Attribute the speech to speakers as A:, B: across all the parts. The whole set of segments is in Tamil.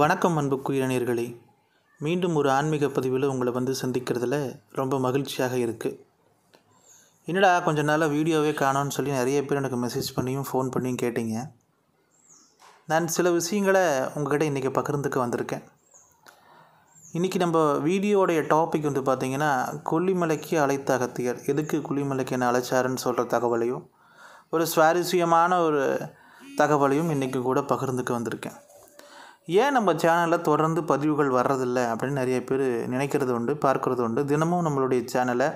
A: வணக்கம் அன்பு குயிரநீர்களே மீண்டும் ஒரு ஆன்மீக பதிவில் உங்களை வந்து சந்திக்கிறதுல ரொம்ப மகிழ்ச்சியாக இருக்குது என்னடா கொஞ்ச நாளாக வீடியோவே காணோன்னு சொல்லி நிறைய பேர் எனக்கு மெசேஜ் பண்ணியும் ஃபோன் பண்ணியும் கேட்டீங்க நான் சில விஷயங்களை உங்கள்கிட்ட இன்றைக்கி பகிர்ந்துக்க வந்திருக்கேன் இன்றைக்கி நம்ம வீடியோடைய டாபிக் வந்து பார்த்திங்கன்னா கொல்லிமலைக்கு அழைத்த அகத்தியர் எதுக்கு கொல்லிமலைக்கு என்ன அழைச்சாருன்னு சொல்கிற தகவலையும் ஒரு சுவாரஸ்யமான ஒரு தகவலையும் இன்றைக்கி கூட பகிர்ந்துக்க வந்திருக்கேன் ஏன் நம்ம சேனலில் தொடர்ந்து பதிவுகள் வர்றதில்ல அப்படின்னு நிறைய பேர் நினைக்கிறது உண்டு பார்க்குறது உண்டு தினமும் நம்மளுடைய சேனலை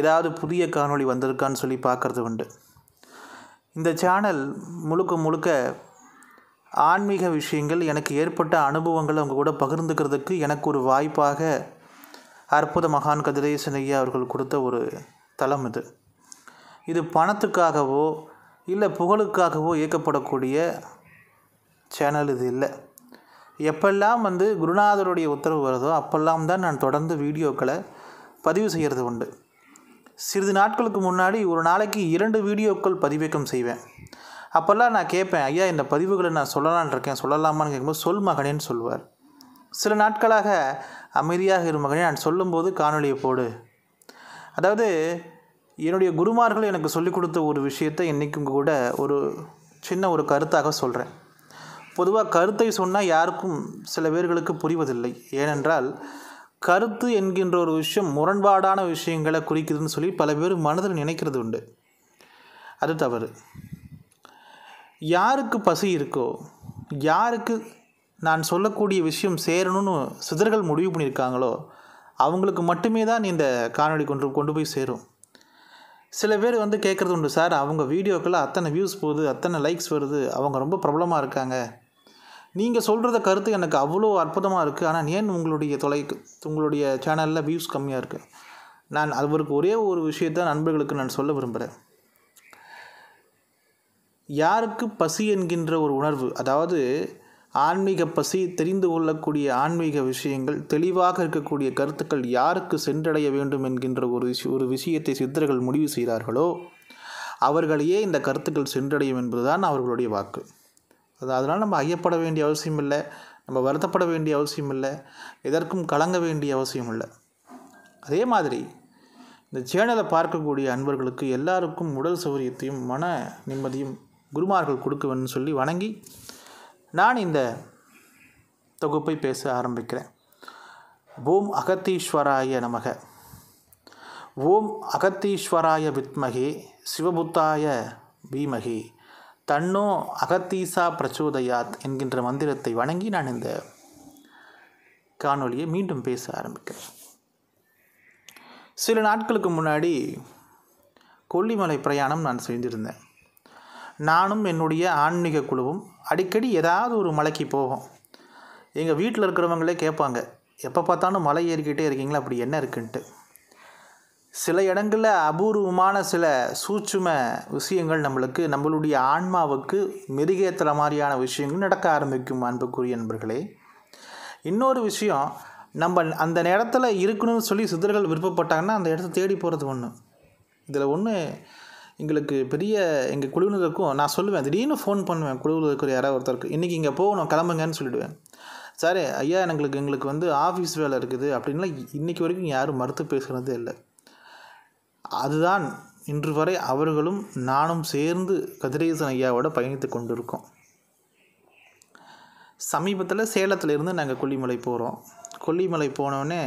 A: ஏதாவது புதிய காணொளி வந்திருக்கான்னு சொல்லி பார்க்குறது உண்டு இந்த சேனல் முழுக்க முழுக்க ஆன்மீக விஷயங்கள் எனக்கு ஏற்பட்ட அனுபவங்கள் அவங்க கூட பகிர்ந்துக்கிறதுக்கு எனக்கு ஒரு வாய்ப்பாக அற்புத மகான் கதிரேசன் அவர்கள் கொடுத்த ஒரு தளம் இது இது பணத்துக்காகவோ இல்லை புகழுக்காகவோ இயக்கப்படக்கூடிய சேனல் இது இல்லை எப்பெல்லாம் வந்து குருநாதருடைய உத்தரவு வருதோ அப்பெல்லாம் தான் நான் தொடர்ந்து வீடியோக்களை பதிவு செய்கிறது உண்டு சிறிது நாட்களுக்கு முன்னாடி ஒரு நாளைக்கு இரண்டு வீடியோக்கள் பதிவேக்கம் செய்வேன் அப்போல்லாம் நான் கேட்பேன் ஐயா இந்த பதிவுகளை நான் சொல்லலான் இருக்கேன் சொல்லலாமான்னு கேட்கும்போது சொல் மகனேன்னு சொல்லுவார் சில நாட்களாக அமைதியாக இரு மகனே நான் சொல்லும்போது காணொலியை போடு அதாவது என்னுடைய குருமார்கள் எனக்கு சொல்லிக் கொடுத்த ஒரு விஷயத்தை இன்றைக்கும் கூட ஒரு சின்ன ஒரு கருத்தாக சொல்கிறேன் பொதுவாக கருத்தை சொன்னால் யாருக்கும் சில பேர்களுக்கு புரிவதில்லை ஏனென்றால் கருத்து என்கின்ற ஒரு விஷயம் முரண்பாடான விஷயங்களை குறிக்குதுன்னு சொல்லி பல பேர் மனதில் நினைக்கிறது உண்டு அது தவறு யாருக்கு பசி இருக்கோ யாருக்கு நான் சொல்லக்கூடிய விஷயம் சேரணும்னு சிதர்கள் முடிவு பண்ணியிருக்காங்களோ அவங்களுக்கு மட்டுமே தான் இந்த காணொலி கொண்டு கொண்டு போய் சேரும் சில பேர் வந்து கேட்குறது உண்டு சார் அவங்க வீடியோக்கெல்லாம் அத்தனை வியூஸ் போகுது அத்தனை லைக்ஸ் வருது அவங்க ரொம்ப ப்ராப்ளமாக இருக்காங்க நீங்கள் சொல்கிறத கருத்து எனக்கு அவ்வளோ அற்புதமாக இருக்குது ஆனால் ஏன் உங்களுடைய தொலை உங்களுடைய சேனலில் வியூஸ் கம்மியாக இருக்குது நான் அவருக்கு ஒரே ஒரு விஷயத்த நண்பர்களுக்கு நான் சொல்ல விரும்புகிறேன் யாருக்கு பசி என்கின்ற ஒரு உணர்வு அதாவது ஆன்மீக பசி தெரிந்து கொள்ளக்கூடிய ஆன்மீக விஷயங்கள் தெளிவாக இருக்கக்கூடிய கருத்துக்கள் யாருக்கு சென்றடைய வேண்டும் என்கின்ற ஒரு ஒரு விஷயத்தை சித்தர்கள் முடிவு செய்கிறார்களோ அவர்களையே இந்த கருத்துக்கள் சென்றடையும் என்பதுதான் அவர்களுடைய வாக்கு அது அதனால் நம்ம ஐயப்பட வேண்டிய அவசியம் இல்லை நம்ம வருத்தப்பட வேண்டிய அவசியம் இல்லை எதற்கும் கலங்க வேண்டிய அவசியம் இல்லை அதே மாதிரி இந்த சேனலை பார்க்கக்கூடிய அன்பர்களுக்கு எல்லாருக்கும் உடல் சௌரியத்தையும் மன நிம்மதியும் குருமார்கள் கொடுக்குவேன்னு சொல்லி வணங்கி நான் இந்த தொகுப்பை பேச ஆரம்பிக்கிறேன் ஓம் அகத்தீஸ்வராய நமக ஓம் அகத்தீஸ்வராய வித்மகே சிவபுத்தாய பீமகே தன்னோ அகத்தீசா பிரச்சோதயாத் என்கின்ற மந்திரத்தை வணங்கி நான் இந்த காணொலியை மீண்டும் பேச ஆரம்பிக்கிறேன் சில நாட்களுக்கு முன்னாடி கொல்லிமலை பிரயாணம் நான் செஞ்சுருந்தேன் நானும் என்னுடைய ஆன்மீக குழுவும் அடிக்கடி ஏதாவது ஒரு மலைக்கு போவோம் எங்கள் வீட்டில் இருக்கிறவங்களே கேட்பாங்க எப்போ பார்த்தாலும் மலை ஏறிக்கிட்டே இருக்கீங்களா அப்படி என்ன இருக்குன்ட்டு சில இடங்களில் அபூர்வமான சில சூட்சும விஷயங்கள் நம்மளுக்கு நம்மளுடைய ஆன்மாவுக்கு மெருகேற்றுற மாதிரியான விஷயங்கள் நடக்க ஆரம்பிக்கும் அன்புக்குரிய நண்பர்களே இன்னொரு விஷயம் நம்ம அந்த நேரத்தில் இருக்கணும்னு சொல்லி சித்தர்கள் விருப்பப்பட்டாங்கன்னா அந்த இடத்த தேடி போகிறது ஒன்று இதில் ஒன்று எங்களுக்கு பெரிய எங்கள் குழுவினருக்கும் நான் சொல்லுவேன் திடீர்னு ஃபோன் பண்ணுவேன் குழுவில் இருக்கிற யாராவது ஒருத்தருக்கு இன்றைக்கி இங்கே போகணும் கிளம்புங்கன்னு சொல்லிவிடுவேன் சார் ஐயா எங்களுக்கு எங்களுக்கு வந்து ஆஃபீஸ் வேலை இருக்குது அப்படின்லாம் இன்றைக்கி வரைக்கும் யாரும் மறுத்து பேசுகிறதே இல்லை அதுதான் இன்று வரை அவர்களும் நானும் சேர்ந்து கதிரேசன் ஐயாவோட பயணித்து கொண்டிருக்கோம் சமீபத்தில் இருந்து நாங்கள் கொல்லிமலை போகிறோம் கொல்லிமலை போனோடனே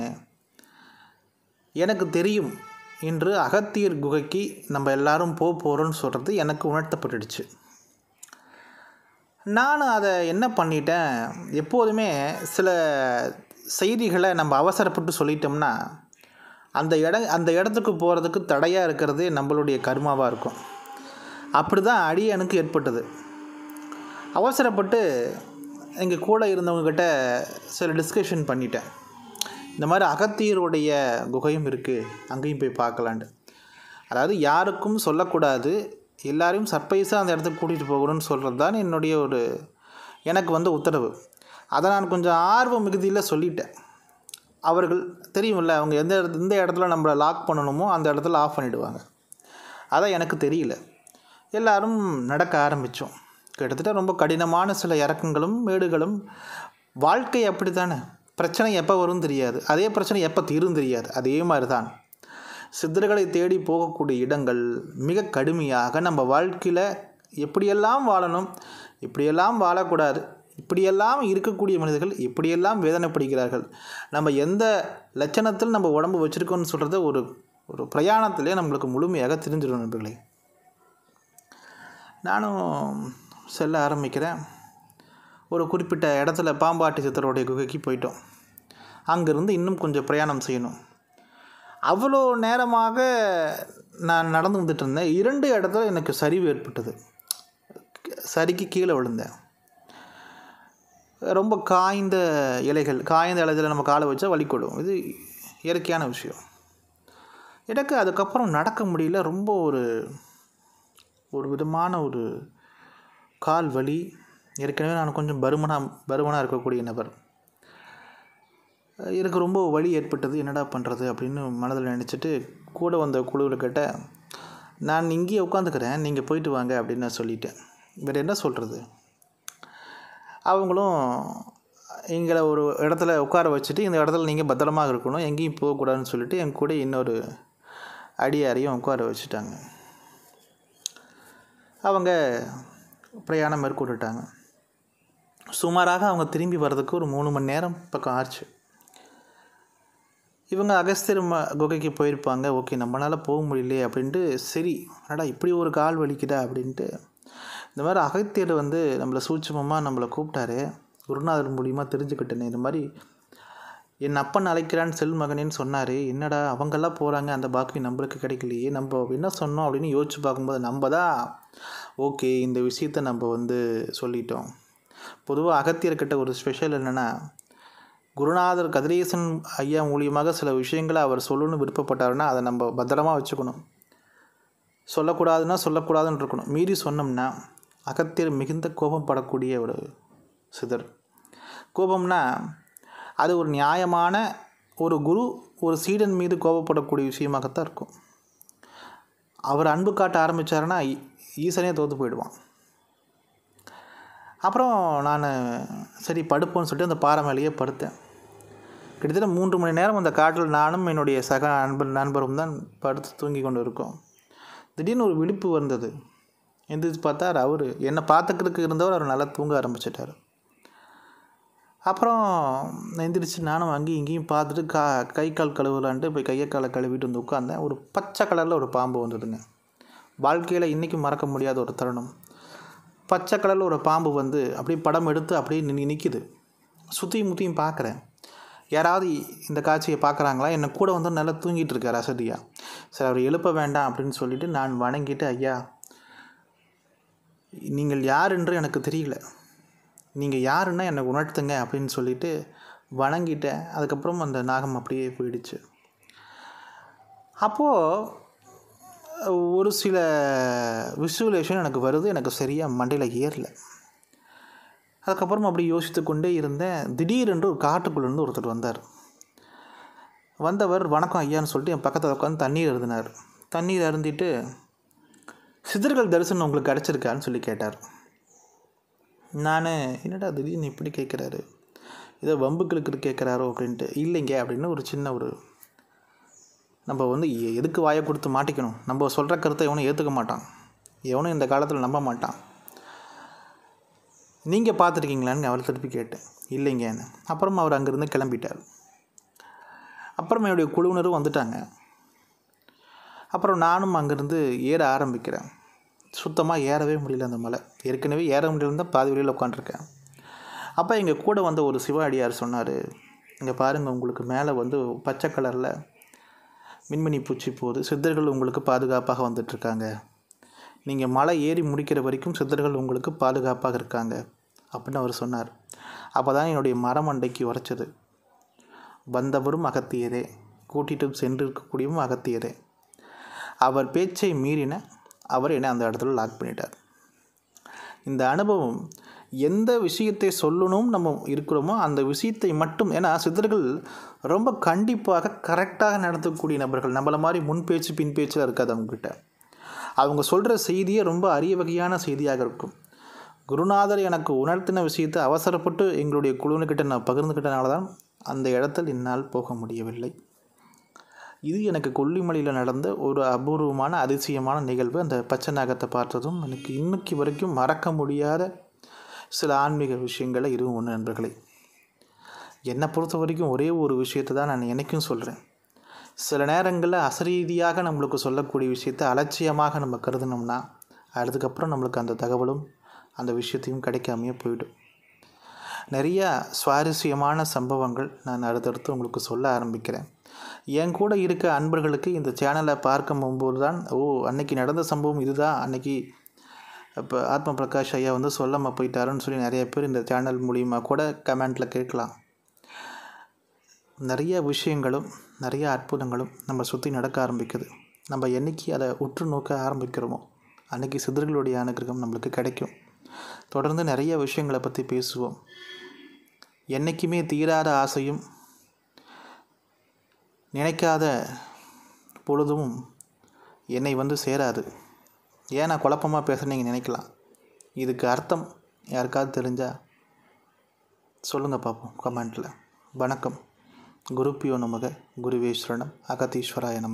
A: எனக்கு தெரியும் இன்று அகத்தியர் குகைக்கு நம்ம எல்லாரும் போக போகிறோன்னு சொல்கிறது எனக்கு உணர்த்தப்பட்டுடுச்சு நான் அதை என்ன பண்ணிட்டேன் எப்போதுமே சில செய்திகளை நம்ம அவசரப்பட்டு சொல்லிட்டோம்னா அந்த இடம் அந்த இடத்துக்கு போகிறதுக்கு தடையாக இருக்கிறதே நம்மளுடைய கர்மாவாக இருக்கும் அப்படி தான் அடியனுக்கு ஏற்பட்டது அவசரப்பட்டு எங்கள் கூட இருந்தவங்கக்கிட்ட சில டிஸ்கஷன் பண்ணிட்டேன் இந்த மாதிரி அகத்தியருடைய குகையும் இருக்குது அங்கேயும் போய் பார்க்கலான்ட்டு அதாவது யாருக்கும் சொல்லக்கூடாது எல்லாரையும் சர்ப்ரைஸாக அந்த இடத்துக்கு கூட்டிகிட்டு போகணும்னு சொல்கிறது தான் என்னுடைய ஒரு எனக்கு வந்த உத்தரவு அதை நான் கொஞ்சம் ஆர்வம் மிகுதியில் சொல்லிட்டேன் அவர்கள் தெரியுமில்ல அவங்க எந்த இடத்து இந்த இடத்துல நம்மளை லாக் பண்ணணுமோ அந்த இடத்துல ஆஃப் பண்ணிவிடுவாங்க அதான் எனக்கு தெரியல எல்லோரும் நடக்க ஆரம்பித்தோம் கிட்டத்தட்ட ரொம்ப கடினமான சில இறக்கங்களும் மேடுகளும் வாழ்க்கை அப்படி தானே பிரச்சனை எப்போ வரும் தெரியாது அதே பிரச்சனை எப்போ தீரும் தெரியாது அதே மாதிரி தான் சித்தர்களை தேடி போகக்கூடிய இடங்கள் மிக கடுமையாக நம்ம வாழ்க்கையில் எப்படியெல்லாம் வாழணும் இப்படியெல்லாம் வாழக்கூடாது இப்படியெல்லாம் இருக்கக்கூடிய மனிதர்கள் இப்படியெல்லாம் வேதனைப்படுகிறார்கள் நம்ம எந்த லட்சணத்தில் நம்ம உடம்பு வச்சுருக்கோம்னு சொல்கிறத ஒரு ஒரு பிரயாணத்திலே நம்மளுக்கு முழுமையாக தெரிஞ்சிடும் நண்பர்களே நானும் செல்ல ஆரம்பிக்கிறேன் ஒரு குறிப்பிட்ட இடத்துல பாம்பாட்டி சித்தருடைய குகைக்கு போயிட்டோம் அங்கேருந்து இன்னும் கொஞ்சம் பிரயாணம் செய்யணும் அவ்வளோ நேரமாக நான் நடந்து வந்துட்டு இருந்தேன் இரண்டு இடத்துல எனக்கு சரிவு ஏற்பட்டது சரிக்கு கீழே விழுந்தேன் ரொம்ப காய்ந்த இலைகள் காய்ந்த இலைகளில் நம்ம காலை வச்சா வலி கொடும் இது இயற்கையான விஷயம் எனக்கு அதுக்கப்புறம் நடக்க முடியல ரொம்ப ஒரு ஒரு விதமான ஒரு கால் வலி ஏற்கனவே நான் கொஞ்சம் பருமனாக பருமனாக இருக்கக்கூடிய நபர் எனக்கு ரொம்ப வழி ஏற்பட்டது என்னடா பண்ணுறது அப்படின்னு மனதில் நினச்சிட்டு கூட வந்த குழுவில் நான் இங்கேயே உட்காந்துக்கிறேன் நீங்கள் போயிட்டு வாங்க அப்படின்னு நான் சொல்லிட்டேன் வேறு என்ன சொல்கிறது அவங்களும் எங்களை ஒரு இடத்துல உட்கார வச்சுட்டு இந்த இடத்துல நீங்கள் பத்திரமாக இருக்கணும் எங்கேயும் போகக்கூடாதுன்னு சொல்லிட்டு என் கூட இன்னொரு அடியாரையும் உட்கார வச்சுட்டாங்க அவங்க பிரயாணம் மேற்கொண்டுட்டாங்க சுமாராக அவங்க திரும்பி வர்றதுக்கு ஒரு மூணு மணி நேரம் பக்கம் ஆச்சு இவங்க அகஸ்தியர் ம குகைக்கு போயிருப்பாங்க ஓகே நம்மளால் போக முடியலையே அப்படின்ட்டு சரி அடா இப்படி ஒரு கால் வலிக்குதா அப்படின்ட்டு இந்த மாதிரி அகத்தியர் வந்து நம்மளை சூட்சமமாக நம்மளை கூப்பிட்டாரு குருநாதர் மூலியமாக தெரிஞ்சுக்கிட்டேனே இந்த மாதிரி என் அப்பன் அழைக்கிறான்னு செல் சொன்னார் என்னடா அவங்கெல்லாம் போகிறாங்க அந்த பாக்கி நம்மளுக்கு கிடைக்கலையே நம்ம என்ன சொன்னோம் அப்படின்னு யோசிச்சு பார்க்கும்போது நம்ம தான் ஓகே இந்த விஷயத்த நம்ம வந்து சொல்லிட்டோம் பொதுவாக அகத்தியர்கிட்ட ஒரு ஸ்பெஷல் என்னென்னா குருநாதர் கதிரேசன் ஐயா மூலியமாக சில விஷயங்களை அவர் சொல்லணும்னு விருப்பப்பட்டாருன்னா அதை நம்ம பத்திரமாக வச்சுக்கணும் சொல்லக்கூடாதுன்னா சொல்லக்கூடாதுன்னு இருக்கணும் மீறி சொன்னோம்னா அகத்தியர் மிகுந்த கோபம் படக்கூடிய ஒரு சிதர் கோபம்னா அது ஒரு நியாயமான ஒரு குரு ஒரு சீடன் மீது கோபப்படக்கூடிய விஷயமாகத்தான் இருக்கும் அவர் அன்பு காட்ட ஆரம்பித்தார்னா ஈசனே தோற்று போயிடுவான் அப்புறம் நான் சரி படுப்போன்னு சொல்லிட்டு அந்த பாறை மேலேயே படுத்தேன் கிட்டத்தட்ட மூன்று மணி நேரம் அந்த காட்டில் நானும் என்னுடைய சக நண்பன் நண்பரும் தான் படுத்து தூங்கி கொண்டு இருக்கோம் திடீர்னு ஒரு விழிப்பு வந்தது எந்திரிச்சு பார்த்தார் அவர் என்னை பார்த்துக்கிறதுக்கு இருந்தவர் அவர் நல்லா தூங்க ஆரம்பிச்சிட்டார் அப்புறம் எந்திரிச்சு நானும் அங்கேயும் இங்கேயும் பார்த்துட்டு கா கை கால் கழுவலான்ட்டு போய் கையை காலை கழுவிட்டு வந்து உட்காந்தேன் ஒரு பச்சை கலரில் ஒரு பாம்பு வந்துடுங்க வாழ்க்கையில் இன்றைக்கும் மறக்க முடியாத ஒரு தருணம் பச்சை கலரில் ஒரு பாம்பு வந்து அப்படியே படம் எடுத்து அப்படியே நின்று நிற்கிது சுற்றியும் முற்றியும் பார்க்குறேன் யாராவது இந்த காட்சியை பார்க்குறாங்களா என்னை கூட வந்து நல்லா தூங்கிட்டு இருக்கார் அசதியாக சரி அவர் எழுப்ப வேண்டாம் அப்படின்னு சொல்லிவிட்டு நான் வணங்கிட்டு ஐயா நீங்கள் யார் என்று எனக்கு தெரியல நீங்கள் யாருன்னா என்னை உணர்த்துங்க அப்படின்னு சொல்லிட்டு வணங்கிட்டேன் அதுக்கப்புறம் அந்த நாகம் அப்படியே போயிடுச்சு அப்போது ஒரு சில விசுவலேஷன் எனக்கு வருது எனக்கு சரியாக மண்டையில் ஏறல அதுக்கப்புறம் அப்படி யோசித்து கொண்டே இருந்தேன் திடீரென்று ஒரு காட்டுக்குள்ளேருந்து ஒருத்தர் வந்தார் வந்தவர் வணக்கம் ஐயான்னு சொல்லிட்டு என் பக்கத்தில் உட்காந்து தண்ணீர் எழுதினார் தண்ணீர் அருந்திட்டு சிதறுகள் தரிசனம் உங்களுக்கு கிடச்சிருக்கான்னு சொல்லி கேட்டார் நான் என்னடா திடீர்னு இப்படி கேட்குறாரு ஏதோ வம்புக்களுக்கு கேட்குறாரோ அப்படின்ட்டு இல்லைங்க அப்படின்னு ஒரு சின்ன ஒரு நம்ம வந்து எதுக்கு வாயை கொடுத்து மாட்டிக்கணும் நம்ம சொல்கிற கருத்தை எவனும் ஏற்றுக்க மாட்டான் எவனும் இந்த காலத்தில் நம்ப மாட்டான் நீங்கள் பார்த்துருக்கீங்களான்னு அவர் திருப்பி கேட்டேன் இல்லைங்க அப்புறம் அவர் அங்கேருந்து கிளம்பிட்டார் அப்புறம் என்னுடைய குழுவினரும் வந்துட்டாங்க அப்புறம் நானும் அங்கேருந்து ஏற ஆரம்பிக்கிறேன் சுத்தமாக ஏறவே முடியல அந்த மலை ஏற்கனவே ஏற முடியலன்னு தான் பாதி வழியில் உட்காந்துருக்கேன் அப்போ எங்கள் கூட வந்த ஒரு சிவாடியார் சொன்னார் இங்கே பாருங்கள் உங்களுக்கு மேலே வந்து பச்சை கலரில் மின்மினி பூச்சி போகுது சித்தர்கள் உங்களுக்கு பாதுகாப்பாக வந்துட்டுருக்காங்க நீங்கள் மலை ஏறி முடிக்கிற வரைக்கும் சித்தர்கள் உங்களுக்கு பாதுகாப்பாக இருக்காங்க அப்படின்னு அவர் சொன்னார் அப்போ தான் என்னுடைய மரமண்டைக்கு உரைச்சது வந்தவரும் அகத்தியதே சென்று சென்றிருக்கக்கூடியவும் அகத்தியதே அவர் பேச்சை மீறின அவர் என்னை அந்த இடத்துல லாக் பண்ணிட்டார் இந்த அனுபவம் எந்த விஷயத்தை சொல்லணும் நம்ம இருக்கிறோமோ அந்த விஷயத்தை மட்டும் ஏன்னா சித்தர்கள் ரொம்ப கண்டிப்பாக கரெக்டாக நடத்தக்கூடிய நபர்கள் நம்மளை மாதிரி முன் பேச்சு பின் பேச்சில் இருக்காது அவங்கக்கிட்ட அவங்க சொல்கிற செய்தியே ரொம்ப அரிய வகையான செய்தியாக இருக்கும் குருநாதர் எனக்கு உணர்த்தின விஷயத்தை அவசரப்பட்டு எங்களுடைய குழுவினுக்கிட்ட நான் பகிர்ந்துக்கிட்டனால தான் அந்த இடத்தில் என்னால் போக முடியவில்லை இது எனக்கு கொல்லிமலையில் நடந்த ஒரு அபூர்வமான அதிசயமான நிகழ்வு அந்த பச்சை நாகத்தை பார்த்ததும் எனக்கு இன்னைக்கு வரைக்கும் மறக்க முடியாத சில ஆன்மீக விஷயங்களை இதுவும் ஒன்று நண்பர்களே என்னை பொறுத்த வரைக்கும் ஒரே ஒரு விஷயத்தை தான் நான் எனக்கும் சொல்கிறேன் சில நேரங்களில் அசரீதியாக நம்மளுக்கு சொல்லக்கூடிய விஷயத்தை அலட்சியமாக நம்ம கருதினோம்னா அதுக்கப்புறம் நம்மளுக்கு அந்த தகவலும் அந்த விஷயத்தையும் கிடைக்காமையே போயிடும் நிறையா சுவாரஸ்யமான சம்பவங்கள் நான் அடுத்தடுத்து உங்களுக்கு சொல்ல ஆரம்பிக்கிறேன் என் கூட இருக்க அன்பர்களுக்கு இந்த சேனலை பார்க்கும்போது தான் ஓ அன்னைக்கு நடந்த சம்பவம் இதுதான் அன்னைக்கு இப்போ ஆத்ம பிரகாஷ் ஐயா வந்து சொல்லாமல் போயிட்டாருன்னு சொல்லி நிறைய பேர் இந்த சேனல் மூலிமா கூட கமெண்டில் கேட்கலாம் நிறைய விஷயங்களும் நிறைய அற்புதங்களும் நம்ம சுற்றி நடக்க ஆரம்பிக்குது நம்ம என்றைக்கு அதை உற்று நோக்க ஆரம்பிக்கிறோமோ அன்றைக்கி சிதறுகளுடைய அனுகிரகம் நம்மளுக்கு கிடைக்கும் தொடர்ந்து நிறைய விஷயங்களை பற்றி பேசுவோம் என்றைக்குமே தீராத ஆசையும் நினைக்காத பொழுதும் என்னை வந்து சேராது ஏன் நான் குழப்பமாக பேசுகிறேன்னு நீங்கள் நினைக்கலாம் இதுக்கு அர்த்தம் யாருக்காவது தெரிஞ்சால் சொல்லுங்கள் பார்ப்போம் கமெண்ட்டில் வணக்கம் குருப்பியோ நமக குருவேஸ்வரனம் அகதீஸ்வராய நம